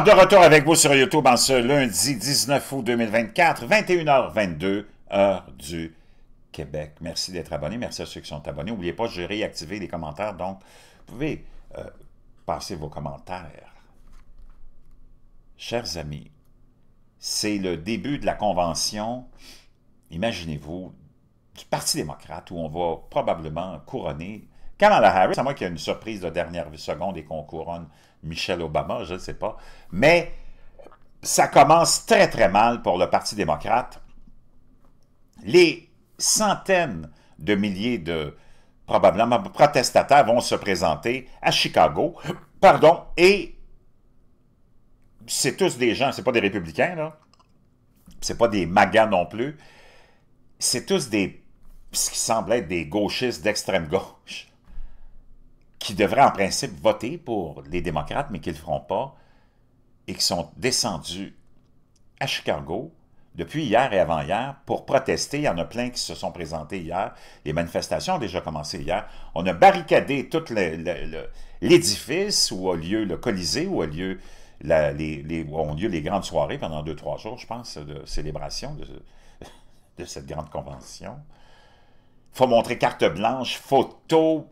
de retour avec vous sur YouTube en ce lundi 19 août 2024, 21h22, heure du Québec. Merci d'être abonné, merci à ceux qui sont abonnés. N'oubliez pas, j'ai réactivé les commentaires, donc vous pouvez euh, passer vos commentaires. Chers amis, c'est le début de la convention, imaginez-vous, du Parti démocrate où on va probablement couronner Kamala Harris, à moi qu'il y une surprise de dernière seconde et qu'on couronne Michelle Obama, je ne sais pas. Mais ça commence très, très mal pour le Parti démocrate. Les centaines de milliers de, probablement, protestataires vont se présenter à Chicago, pardon, et c'est tous des gens, c'est pas des républicains, là, c'est pas des magas non plus, c'est tous des, ce qui semble être des gauchistes d'extrême gauche, qui devraient en principe voter pour les démocrates, mais qu'ils ne le feront pas, et qui sont descendus à Chicago depuis hier et avant-hier pour protester. Il y en a plein qui se sont présentés hier. Les manifestations ont déjà commencé hier. On a barricadé tout l'édifice où a lieu le Colisée, où, a lieu les, ont lieu les grandes soirées pendant deux, trois jours, je pense, de célébration de, de cette grande convention. Il faut montrer carte blanche, photos,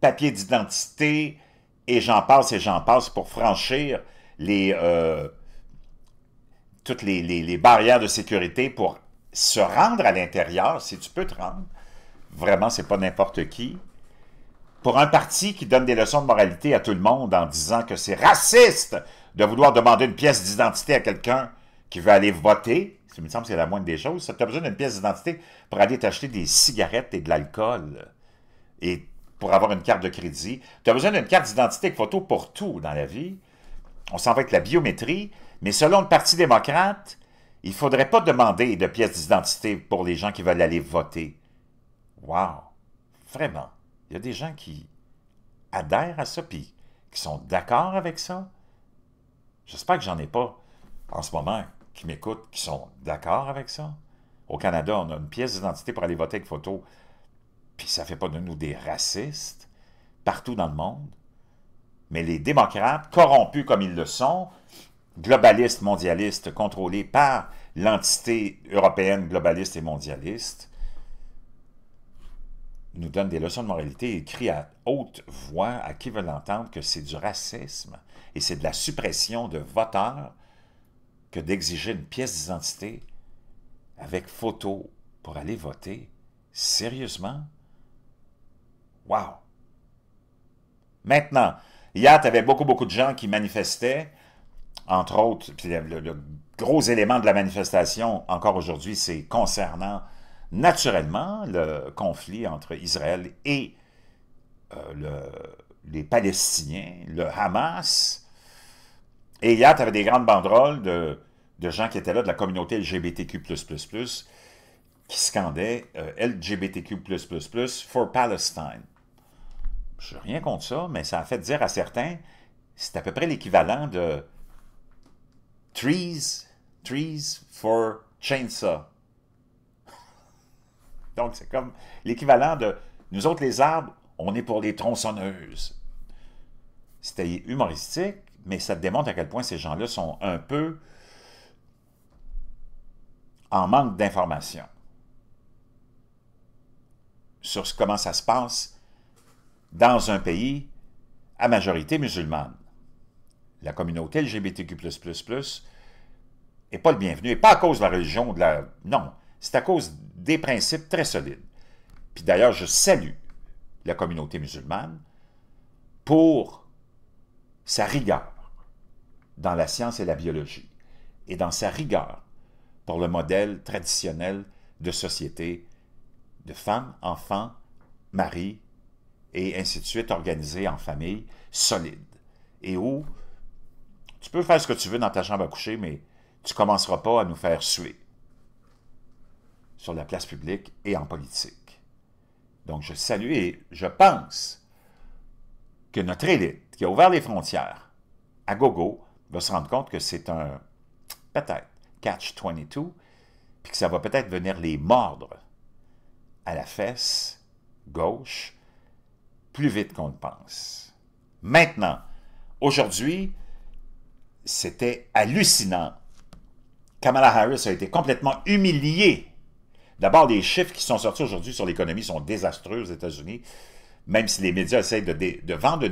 papier d'identité, et j'en passe et j'en passe pour franchir les, euh, toutes les, barrières de sécurité pour se rendre à l'intérieur, si tu peux te rendre. Vraiment, c'est pas n'importe qui. Pour un parti qui donne des leçons de moralité à tout le monde en disant que c'est raciste de vouloir demander une pièce d'identité à quelqu'un qui veut aller voter, ça me semble que c'est la moindre des choses. Tu as besoin d'une pièce d'identité pour aller t'acheter des cigarettes et de l'alcool. Et pour avoir une carte de crédit. Tu as besoin d'une carte d'identité photo pour tout dans la vie. On s'en va avec la biométrie, mais selon le Parti démocrate, il ne faudrait pas demander de pièces d'identité pour les gens qui veulent aller voter. Wow! Vraiment, il y a des gens qui adhèrent à ça, puis qui sont d'accord avec ça. J'espère que j'en ai pas en ce moment qui m'écoutent, qui sont d'accord avec ça. Au Canada, on a une pièce d'identité pour aller voter avec photo puis ça ne fait pas de nous des racistes, partout dans le monde. Mais les démocrates, corrompus comme ils le sont, globalistes, mondialistes, contrôlés par l'entité européenne globaliste et mondialiste, nous donnent des leçons de moralité et crient à haute voix à qui veulent entendre que c'est du racisme et c'est de la suppression de voteurs que d'exiger une pièce d'identité avec photo pour aller voter. Sérieusement? Wow! Maintenant, hier, tu avais beaucoup, beaucoup de gens qui manifestaient, entre autres, le, gros élément de la manifestation encore aujourd'hui, c'est concernant naturellement le conflit entre Israël et euh, les Palestiniens, le Hamas. Et hier, tu des grandes banderoles de, gens qui étaient là, de la communauté LGBTQ, qui scandaient euh, LGBTQ, for Palestine. Je n'ai rien contre ça, mais ça a fait dire à certains, c'est à peu près l'équivalent de Trees, Trees for Chainsaw. Donc, c'est comme l'équivalent de nous autres, les arbres, on est pour les tronçonneuses. C'était humoristique, mais ça démontre à quel point ces gens-là sont un peu en manque d'informations sur comment ça se passe dans un pays à majorité musulmane. La communauté LGBTQ n'est pas le bienvenu, et pas à cause de la religion, de la... non, c'est à cause des principes très solides. Puis d'ailleurs, je salue la communauté musulmane pour sa rigueur dans la science et la biologie, et dans sa rigueur pour le modèle traditionnel de société de femme, enfant, mari, et ainsi de suite, organisé en famille, solide. Et où tu peux faire ce que tu veux dans ta chambre à coucher, mais tu ne commenceras pas à nous faire suer sur la place publique et en politique. Donc je salue et je pense que notre élite qui a ouvert les frontières à gogo va se rendre compte que c'est un, peut-être, catch-22, puis que ça va peut-être venir les mordre à la fesse gauche plus vite qu'on ne pense. Maintenant, aujourd'hui, c'était hallucinant. Kamala Harris a été complètement humiliée. D'abord, les chiffres qui sont sortis aujourd'hui sur l'économie sont désastreux aux États-Unis, même si les médias essayent de, vendre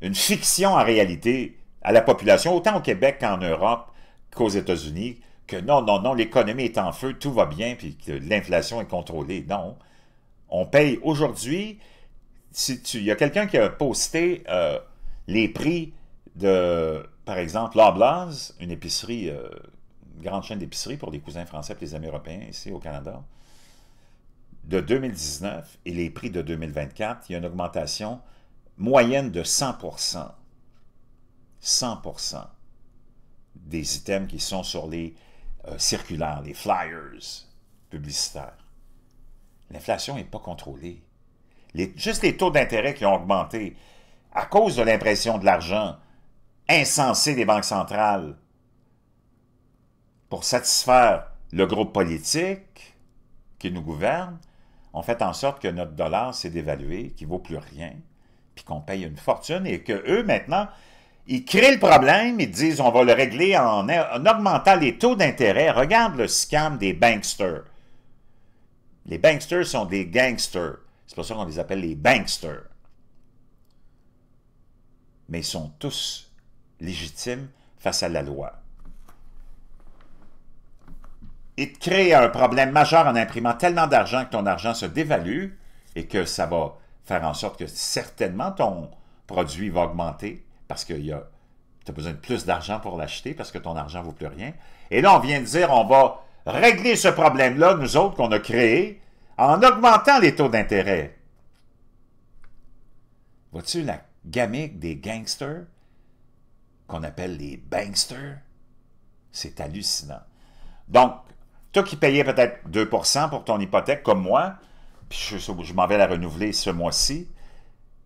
une, fiction en réalité à la population, autant au Québec qu'en Europe qu'aux États-Unis, que non, non, non, l'économie est en feu, tout va bien, puis que l'inflation est contrôlée. Non. On paye aujourd'hui il y a quelqu'un qui a posté euh, les prix de, par exemple, Loblaws, une épicerie, euh, une grande chaîne d'épicerie pour les cousins français et les amis européens ici au Canada, de 2019 et les prix de 2024, il y a une augmentation moyenne de 100%. 100% des items qui sont sur les euh, circulaires, les flyers publicitaires. L'inflation n'est pas contrôlée juste les taux d'intérêt qui ont augmenté à cause de l'impression de l'argent insensé des banques centrales pour satisfaire le groupe politique qui nous gouverne, ont fait en sorte que notre dollar s'est dévalué, qu'il ne vaut plus rien, puis qu'on paye une fortune et que eux maintenant, ils créent le problème, ils disent on va le régler en, en augmentant les taux d'intérêt. Regarde le scam des banksters. Les banksters sont des gangsters. C'est pour ça qu'on les appelle les banksters. Mais ils sont tous légitimes face à la loi. Et te crée un problème majeur en imprimant tellement d'argent que ton argent se dévalue et que ça va faire en sorte que certainement ton produit va augmenter parce que tu as besoin de plus d'argent pour l'acheter parce que ton argent ne vaut plus rien. Et là, on vient de dire, on va régler ce problème-là, nous autres, qu'on a créé en augmentant les taux d'intérêt. Vois-tu la gamique des gangsters, qu'on appelle les banksters? C'est hallucinant. Donc, toi qui payais peut-être 2 pour ton hypothèque, comme moi, puis je, m'en vais la renouveler ce mois-ci,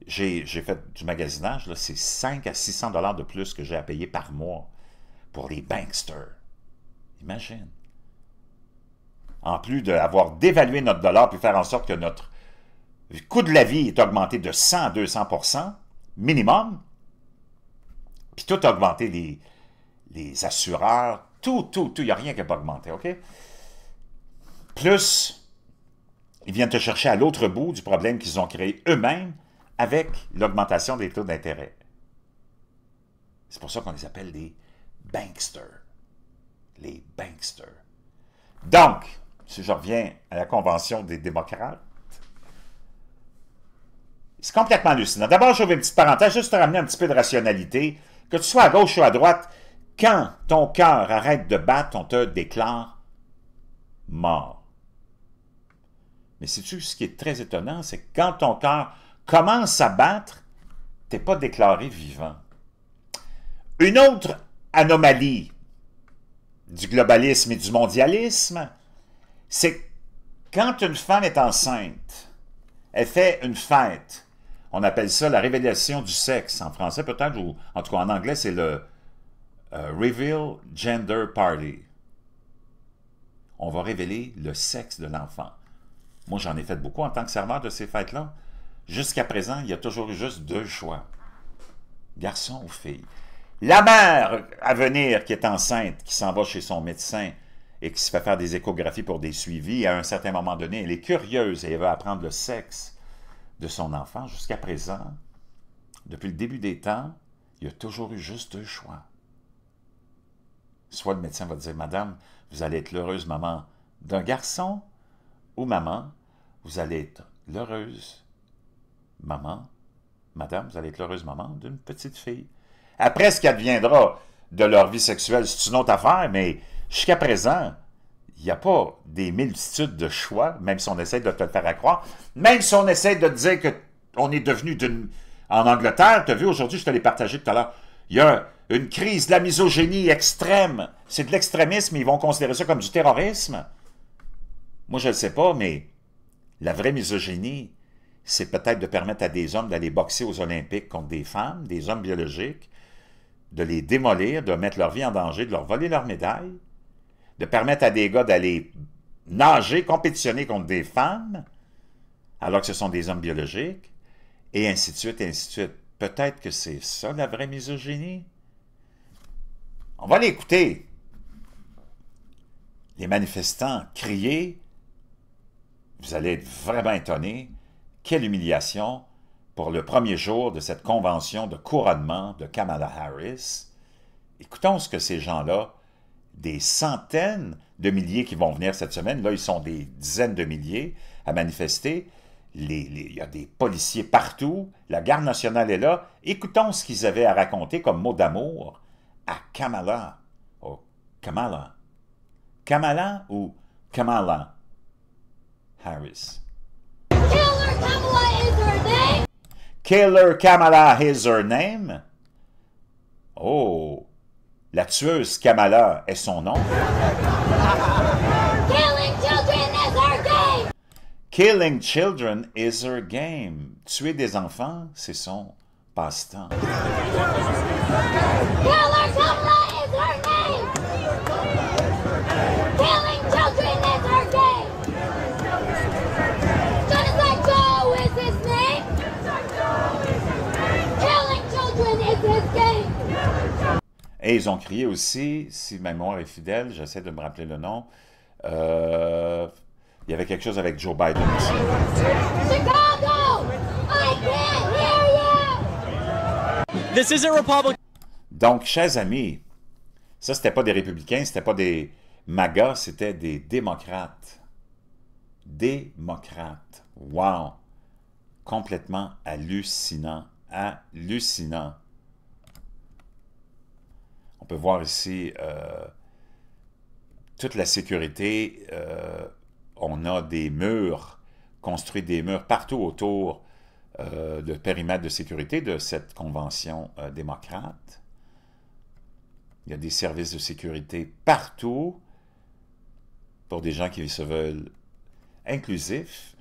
j'ai fait du magasinage, c'est 5 à 600 dollars de plus que j'ai à payer par mois pour les banksters. Imagine en plus d'avoir dévalué notre dollar puis faire en sorte que notre coût de la vie est augmenté de 100 à 200 minimum, puis tout a augmenté, les, les assureurs, tout, tout, tout, il n'y a rien qui n'a pas augmenté, OK? Plus, ils viennent te chercher à l'autre bout du problème qu'ils ont créé eux-mêmes avec l'augmentation des taux d'intérêt. C'est pour ça qu'on les appelle des banksters. Les banksters. Donc, si je reviens à la Convention des démocrates, c'est complètement hallucinant. D'abord, j'ouvre une petite parenthèse, juste pour ramener un petit peu de rationalité. Que tu sois à gauche ou à droite, quand ton cœur arrête de battre, on te déclare mort. Mais sais-tu ce qui est très étonnant, c'est que quand ton cœur commence à battre, tu n'es pas déclaré vivant. Une autre anomalie du globalisme et du mondialisme, c'est quand une femme est enceinte, elle fait une fête. On appelle ça la révélation du sexe en français peut-être, ou en tout cas en anglais, c'est le euh, Reveal Gender Party. On va révéler le sexe de l'enfant. Moi, j'en ai fait beaucoup en tant que serveur de ces fêtes-là. Jusqu'à présent, il y a toujours eu juste deux choix. Garçon ou fille. La mère à venir qui est enceinte, qui s'en va chez son médecin, et qui se fait faire des échographies pour des suivis, à un certain moment donné, elle est curieuse et elle veut apprendre le sexe de son enfant. Jusqu'à présent, depuis le début des temps, il y a toujours eu juste deux choix. Soit le médecin va dire, Madame, vous allez être l'heureuse maman d'un garçon, ou maman, vous allez être l'heureuse maman, Madame, vous allez être l'heureuse maman d'une petite fille. Après ce qu'adviendra de leur vie sexuelle, c'est une autre affaire, mais Jusqu'à présent, il n'y a pas des multitudes de choix, même si on essaie de te le faire croire, même si on essaie de te dire qu'on est devenu d'une... En Angleterre, tu as vu aujourd'hui, je te l'ai partagé tout à l'heure, il y a une crise de la misogynie extrême. C'est de l'extrémisme, ils vont considérer ça comme du terrorisme. Moi, je ne sais pas, mais la vraie misogynie, c'est peut-être de permettre à des hommes d'aller boxer aux Olympiques contre des femmes, des hommes biologiques, de les démolir, de mettre leur vie en danger, de leur voler leur médaille de permettre à des gars d'aller nager, compétitionner contre des femmes, alors que ce sont des hommes biologiques, et ainsi de suite, et ainsi de suite. Peut-être que c'est ça la vraie misogynie. On va l'écouter. Les manifestants crier, vous allez être vraiment étonnés, quelle humiliation pour le premier jour de cette convention de couronnement de Kamala Harris. Écoutons ce que ces gens-là des centaines de milliers qui vont venir cette semaine. Là, ils sont des dizaines de milliers à manifester. Les, il y a des policiers partout. La garde nationale est là. Écoutons ce qu'ils avaient à raconter comme mot d'amour à Kamala. Oh, Kamala. Kamala ou Kamala Harris. Killer Kamala is her name. Killer Kamala is her name. Oh, la tueuse Kamala est son nom. Killing children is her game. Tuer des enfants, c'est son passe-temps. Et ils ont crié aussi, si ma mémoire est fidèle, j'essaie de me rappeler le nom, euh, il y avait quelque chose avec Joe Biden aussi. Donc, chers amis, ça, c'était pas des républicains, c'était pas des magas, c'était des démocrates. Démocrates. Wow! Complètement hallucinant. Hallucinant. On peut voir ici euh, toute la sécurité. Euh, on a des murs, construit des murs partout autour de euh, périmètre de sécurité de cette convention démocrate. Il y a des services de sécurité partout pour des gens qui se veulent inclusifs,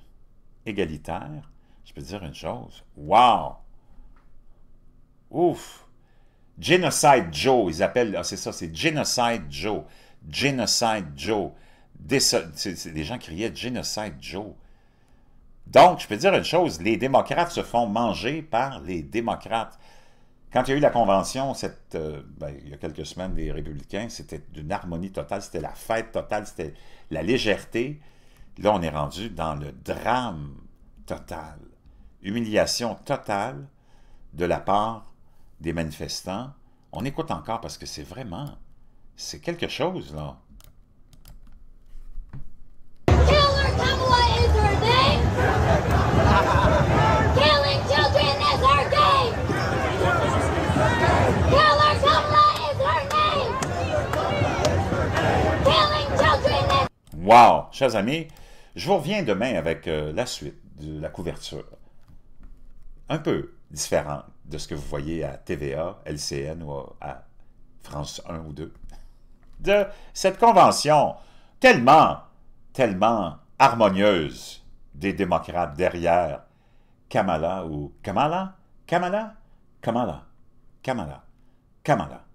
égalitaires. Je peux dire une chose. Wow! Ouf! Genocide Joe, ils appellent, ah, c'est ça, c'est Genocide Joe. Genocide Joe. Des, gens criaient Genocide Joe. Donc, je peux dire une chose, les démocrates se font manger par les démocrates. Quand il y a eu la convention, euh, ben, il y a quelques semaines, les républicains, c'était d'une harmonie totale, c'était la fête totale, c'était la légèreté. Là, on est rendu dans le drame total, humiliation totale de la part des manifestants. On écoute encore parce que c'est vraiment, c'est quelque chose, là. Wow! Chers amis, je vous reviens demain avec euh, la suite de la couverture. Un peu différente de ce que vous voyez à TVA, LCN ou à France 1 ou 2, de cette convention tellement, tellement harmonieuse des démocrates derrière Kamala ou Kamala, Kamala, Kamala, Kamala, Kamala.